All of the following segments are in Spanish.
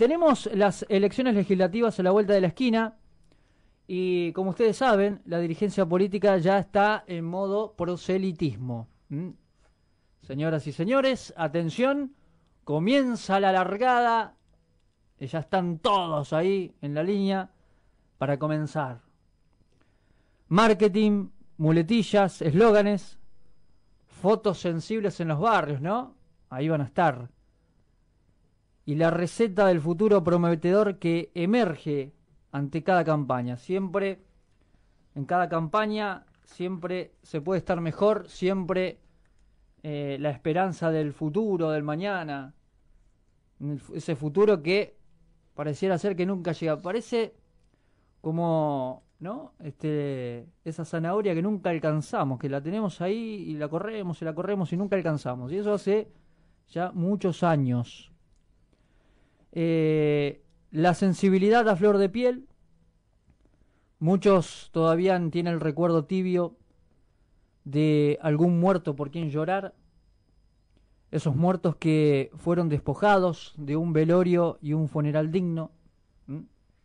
tenemos las elecciones legislativas a la vuelta de la esquina y como ustedes saben, la dirigencia política ya está en modo proselitismo. ¿Mm? Señoras y señores, atención, comienza la largada. Ya están todos ahí en la línea para comenzar. Marketing, muletillas, eslóganes, fotos sensibles en los barrios, ¿no? Ahí van a estar y la receta del futuro prometedor que emerge ante cada campaña. Siempre, en cada campaña, siempre se puede estar mejor, siempre eh, la esperanza del futuro, del mañana, ese futuro que pareciera ser que nunca llega. Parece como, ¿no? Este, esa zanahoria que nunca alcanzamos, que la tenemos ahí y la corremos y la corremos y nunca alcanzamos. Y eso hace ya muchos años eh, la sensibilidad a flor de piel. Muchos todavía tienen el recuerdo tibio de algún muerto por quien llorar. Esos muertos que fueron despojados de un velorio y un funeral digno. ¿Mm?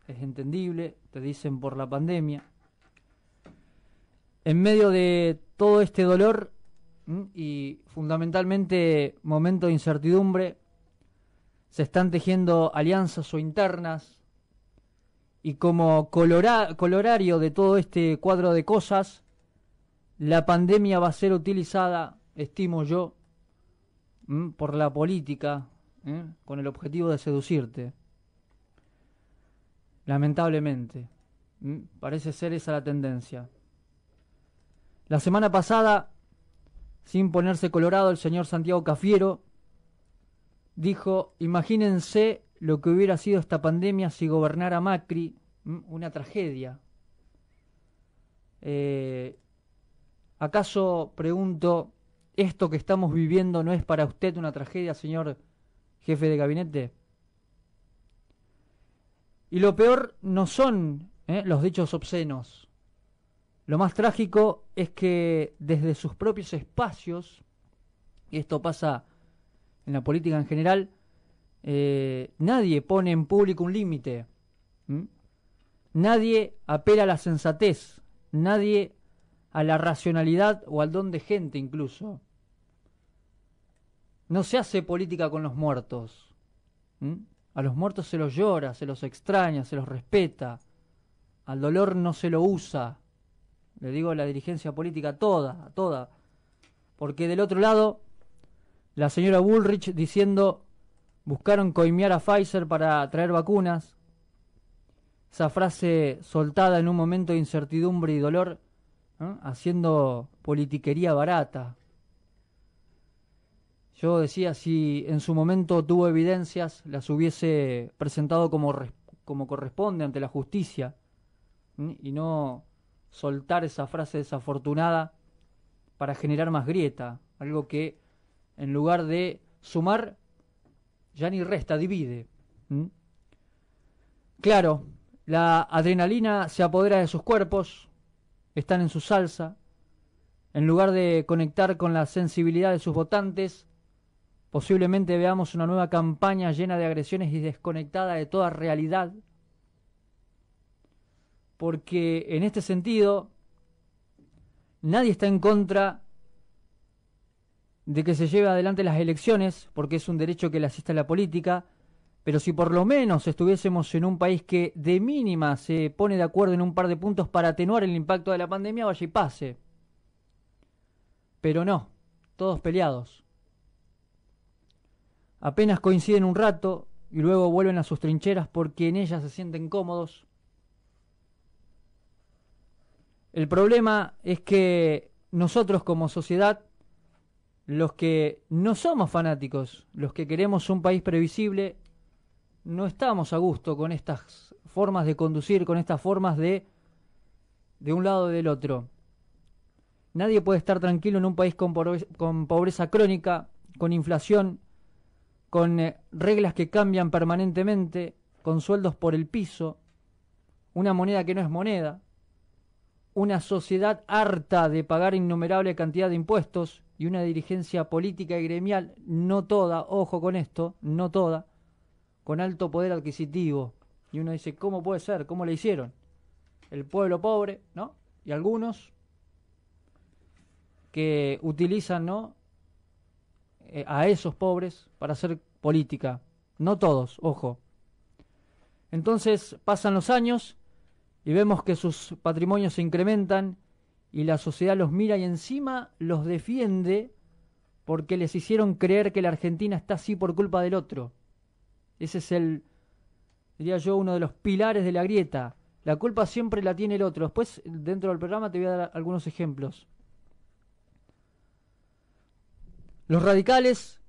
Es entendible, te dicen por la pandemia. En medio de todo este dolor ¿Mm? y fundamentalmente momento de incertidumbre, se están tejiendo alianzas o internas y como colorario de todo este cuadro de cosas, la pandemia va a ser utilizada, estimo yo, por la política, ¿eh? con el objetivo de seducirte. Lamentablemente, parece ser esa la tendencia. La semana pasada, sin ponerse colorado, el señor Santiago Cafiero dijo, imagínense lo que hubiera sido esta pandemia si gobernara Macri, mm, una tragedia. Eh, ¿Acaso, pregunto, esto que estamos viviendo no es para usted una tragedia, señor jefe de gabinete? Y lo peor no son eh, los dichos obscenos. Lo más trágico es que desde sus propios espacios, y esto pasa en la política en general, eh, nadie pone en público un límite. Nadie apela a la sensatez, nadie a la racionalidad o al don de gente incluso. No se hace política con los muertos. A los muertos se los llora, se los extraña, se los respeta. Al dolor no se lo usa. Le digo a la dirigencia política toda, a toda. Porque del otro lado la señora Bullrich diciendo, buscaron coimear a Pfizer para traer vacunas. Esa frase soltada en un momento de incertidumbre y dolor, haciendo politiquería barata. Yo decía, si en su momento tuvo evidencias, las hubiese presentado como, como corresponde ante la justicia y no soltar esa frase desafortunada para generar más grieta, algo que en lugar de sumar, ya ni resta, divide. ¿Mm? Claro, la adrenalina se apodera de sus cuerpos, están en su salsa, en lugar de conectar con la sensibilidad de sus votantes, posiblemente veamos una nueva campaña llena de agresiones y desconectada de toda realidad, porque en este sentido nadie está en contra de que se lleve adelante las elecciones, porque es un derecho que le asista a la política, pero si por lo menos estuviésemos en un país que de mínima se pone de acuerdo en un par de puntos para atenuar el impacto de la pandemia, vaya y pase. Pero no, todos peleados. Apenas coinciden un rato y luego vuelven a sus trincheras porque en ellas se sienten cómodos. El problema es que nosotros como sociedad los que no somos fanáticos, los que queremos un país previsible, no estamos a gusto con estas formas de conducir, con estas formas de de un lado o del otro. Nadie puede estar tranquilo en un país con pobreza, crónica, con inflación, con eh, reglas que cambian permanentemente, con sueldos por el piso, una moneda que no es moneda, una sociedad harta de pagar innumerable cantidad de impuestos, y una dirigencia política y gremial, no toda, ojo con esto, no toda, con alto poder adquisitivo. Y uno dice, ¿cómo puede ser? ¿Cómo le hicieron? El pueblo pobre, ¿no? Y algunos que utilizan, ¿no? Eh, a esos pobres para hacer política. No todos, ojo. Entonces pasan los años y vemos que sus patrimonios se incrementan y la sociedad los mira y encima los defiende porque les hicieron creer que la Argentina está así por culpa del otro. Ese es el, diría yo, uno de los pilares de la grieta. La culpa siempre la tiene el otro. Después, dentro del programa, te voy a dar algunos ejemplos. Los radicales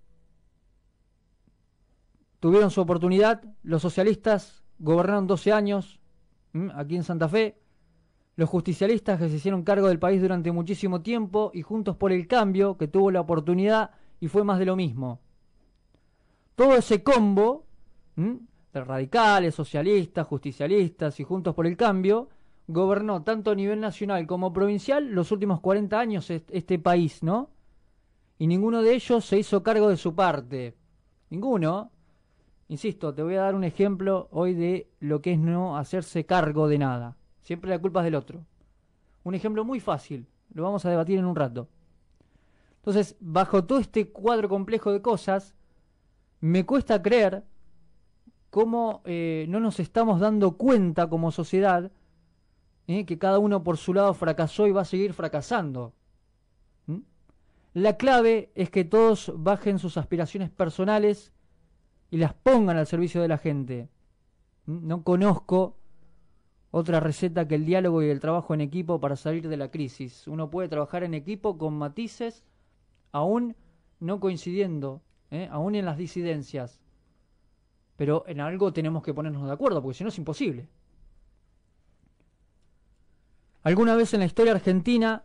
tuvieron su oportunidad, los socialistas gobernaron 12 años aquí en Santa Fe, los justicialistas que se hicieron cargo del país durante muchísimo tiempo y Juntos por el Cambio, que tuvo la oportunidad y fue más de lo mismo. Todo ese combo de radicales, socialistas, justicialistas y Juntos por el Cambio gobernó tanto a nivel nacional como provincial los últimos 40 años este país, ¿no? Y ninguno de ellos se hizo cargo de su parte. Ninguno. Insisto, te voy a dar un ejemplo hoy de lo que es no hacerse cargo de nada. Siempre la culpa es del otro. Un ejemplo muy fácil, lo vamos a debatir en un rato. Entonces, bajo todo este cuadro complejo de cosas, me cuesta creer cómo eh, no nos estamos dando cuenta como sociedad eh, que cada uno por su lado fracasó y va a seguir fracasando. ¿Mm? La clave es que todos bajen sus aspiraciones personales y las pongan al servicio de la gente. ¿Mm? No conozco otra receta que el diálogo y el trabajo en equipo para salir de la crisis. Uno puede trabajar en equipo con matices, aún no coincidiendo, ¿eh? aún en las disidencias. Pero en algo tenemos que ponernos de acuerdo, porque si no es imposible. Alguna vez en la historia argentina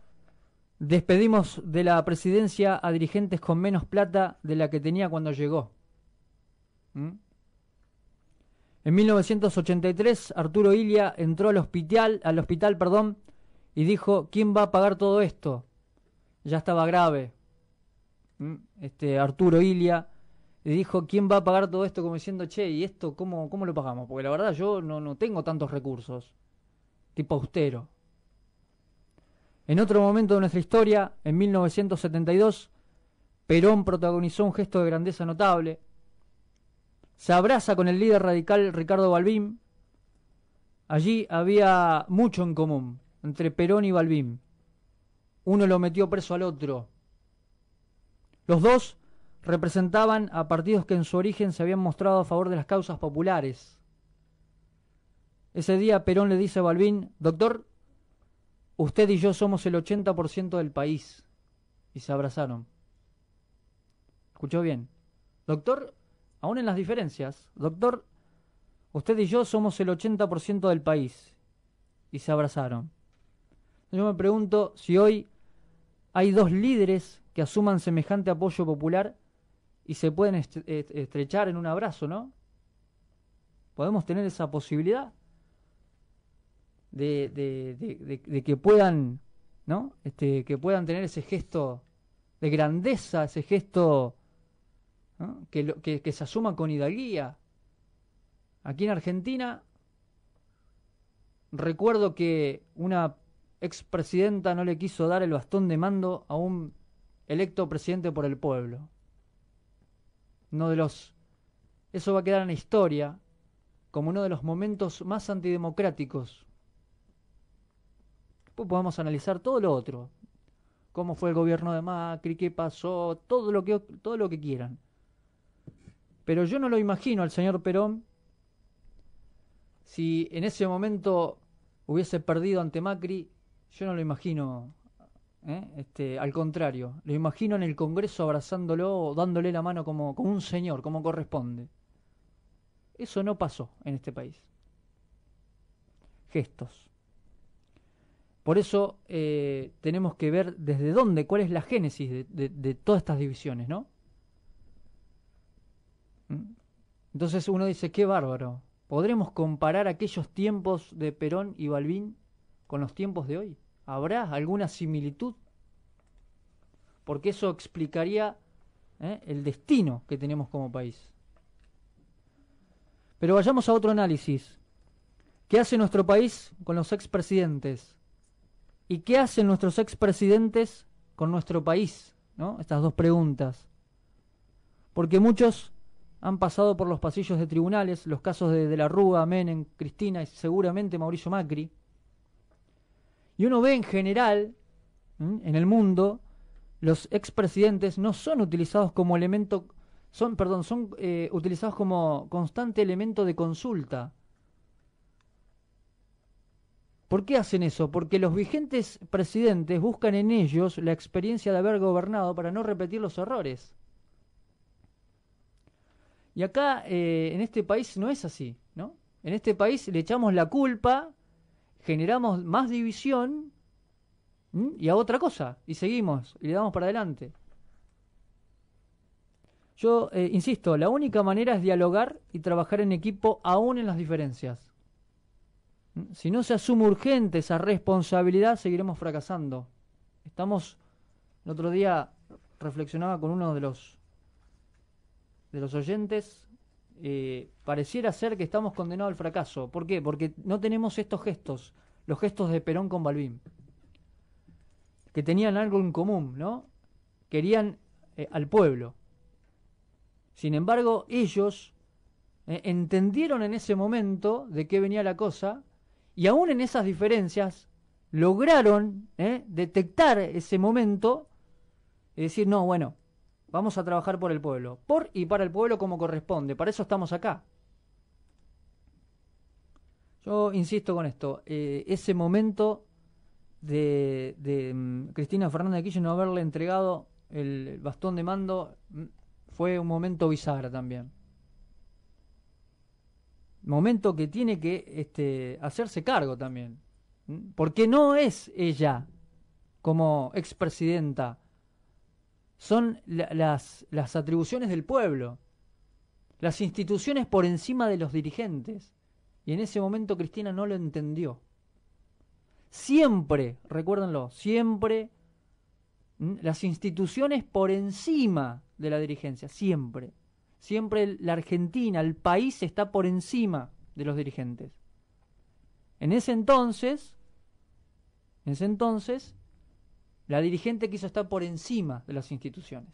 despedimos de la presidencia a dirigentes con menos plata de la que tenía cuando llegó. En 1983, Arturo Ilia entró al hospital, al hospital perdón, y dijo, ¿quién va a pagar todo esto? Ya estaba grave. Este, Arturo Ilia y dijo, ¿quién va a pagar todo esto? Como diciendo, che, ¿y esto cómo, cómo lo pagamos? Porque la verdad yo no, no tengo tantos recursos. Tipo austero. En otro momento de nuestra historia, en 1972, Perón protagonizó un gesto de grandeza notable se abraza con el líder radical Ricardo Balbín. Allí había mucho en común entre Perón y Balbín. Uno lo metió preso al otro. Los dos representaban a partidos que en su origen se habían mostrado a favor de las causas populares. Ese día Perón le dice a Balbín, doctor, usted y yo somos el 80% del país. Y se abrazaron. ¿Escuchó bien? Doctor, aún en las diferencias. Doctor, usted y yo somos el 80% del país. Y se abrazaron. Yo me pregunto si hoy hay dos líderes que asuman semejante apoyo popular y se pueden estrechar en un abrazo, ¿no? ¿Podemos tener esa posibilidad? De, de, que puedan, ¿no? Este, que puedan tener ese gesto de grandeza, ese gesto que, que, se asuma con hidalguía. Aquí en Argentina, recuerdo que una expresidenta no le quiso dar el bastón de mando a un electo presidente por el pueblo. No de los. Eso va a quedar en la historia como uno de los momentos más antidemocráticos. Después podemos analizar todo lo otro. Cómo fue el gobierno de Macri, qué pasó, todo lo que, todo lo que quieran. Pero yo no lo imagino al señor Perón si en ese momento hubiese perdido ante Macri, yo no lo imagino. ¿eh? Este, al contrario, lo imagino en el Congreso abrazándolo, o dándole la mano como, un señor, como corresponde. Eso no pasó en este país. Gestos. Por eso eh, tenemos que ver desde dónde, cuál es la génesis de todas estas divisiones, ¿no? Entonces uno dice, qué bárbaro, ¿podremos comparar aquellos tiempos de Perón y Balbín con los tiempos de hoy? ¿Habrá alguna similitud? Porque eso explicaría ¿eh? el destino que tenemos como país. Pero vayamos a otro análisis. ¿Qué hace nuestro país con los expresidentes? ¿Y qué hacen nuestros expresidentes con nuestro país? ¿no? Estas dos preguntas. Porque muchos han pasado por los pasillos de tribunales los casos de De la Rúa, Menem, Cristina y seguramente Mauricio Macri. Y uno ve en general, en el mundo, los expresidentes no son utilizados como elemento, son, perdón, son eh, utilizados como constante elemento de consulta. ¿Por qué hacen eso? Porque los vigentes presidentes buscan en ellos la experiencia de haber gobernado para no repetir los errores. Y acá, eh, en este país, no es así, ¿no? En este país le echamos la culpa, generamos más división y a otra cosa, y seguimos, y le damos para adelante. Yo eh, insisto, la única manera es dialogar y trabajar en equipo aún en las diferencias. Si no se asume urgente esa responsabilidad, seguiremos fracasando. Estamos, el otro día reflexionaba con uno de los de los oyentes, eh, pareciera ser que estamos condenados al fracaso. ¿Por qué? Porque no tenemos estos gestos, los gestos de Perón con Balbín, que tenían algo en común, ¿no? Querían eh, al pueblo. Sin embargo, ellos eh, entendieron en ese momento de qué venía la cosa y aún en esas diferencias lograron detectar ese momento y decir, no, bueno, Vamos a trabajar por el pueblo, por y para el pueblo como corresponde. Para eso estamos acá. Yo insisto con esto, eh, ese momento de, mm, Cristina Fernández de Kirchner no haberle entregado el bastón de mando mm, fue un momento bisagra también. Momento que tiene que este, hacerse cargo también. ¿Mm? Porque no es ella, como expresidenta, son las, las atribuciones del pueblo, las instituciones por encima de los dirigentes. Y en ese momento Cristina no lo entendió. Siempre, recuérdenlo, siempre las instituciones por encima de la dirigencia, siempre. Siempre la Argentina, el país está por encima de los dirigentes. En ese entonces, en ese entonces, la dirigente quiso estar por encima de las instituciones.